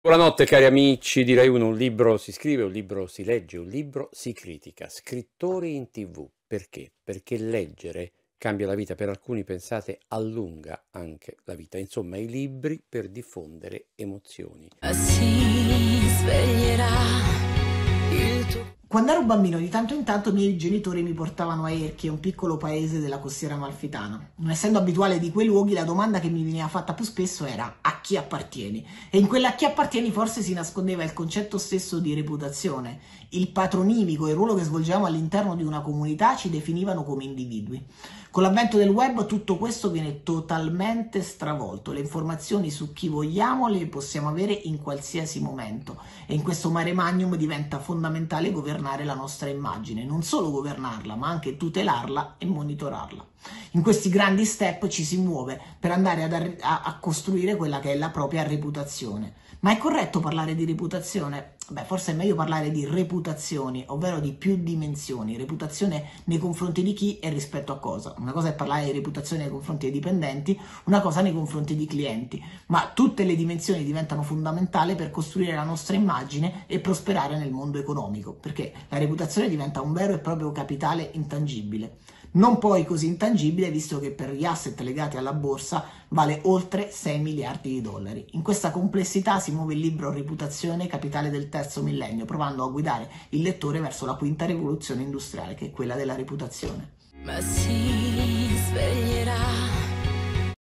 Buonanotte cari amici direi uno, un libro si scrive, un libro si legge, un libro si critica. Scrittori in tv, perché? Perché leggere cambia la vita, per alcuni pensate allunga anche la vita. Insomma, i libri per diffondere emozioni. Ah, sì. Quando ero bambino, di tanto in tanto i miei genitori mi portavano a Erchie, un piccolo paese della costiera amalfitana. Non essendo abituale di quei luoghi, la domanda che mi veniva fatta più spesso era a chi appartieni? E in quella a chi appartieni forse si nascondeva il concetto stesso di reputazione. Il patronimico e il ruolo che svolgevamo all'interno di una comunità ci definivano come individui. Con l'avvento del web tutto questo viene totalmente stravolto. Le informazioni su chi vogliamo le possiamo avere in qualsiasi momento e in questo mare magnum diventa fondamentale governare governare la nostra immagine, non solo governarla, ma anche tutelarla e monitorarla. In questi grandi step ci si muove per andare ar- a-, a costruire quella che è la propria reputazione. Ma è corretto parlare di reputazione? Beh, forse è meglio parlare di reputazioni, ovvero di più dimensioni, reputazione nei confronti di chi e rispetto a cosa. Una cosa è parlare di reputazione nei confronti dei dipendenti, una cosa nei confronti di clienti, ma tutte le dimensioni diventano fondamentali per costruire la nostra immagine e prosperare nel mondo economico, perché la reputazione diventa un vero e proprio capitale intangibile non poi così intangibile visto che per gli asset legati alla borsa vale oltre 6 miliardi di dollari. In questa complessità si muove il libro Reputazione Capitale del Terzo Millennio, provando a guidare il lettore verso la quinta rivoluzione industriale, che è quella della reputazione.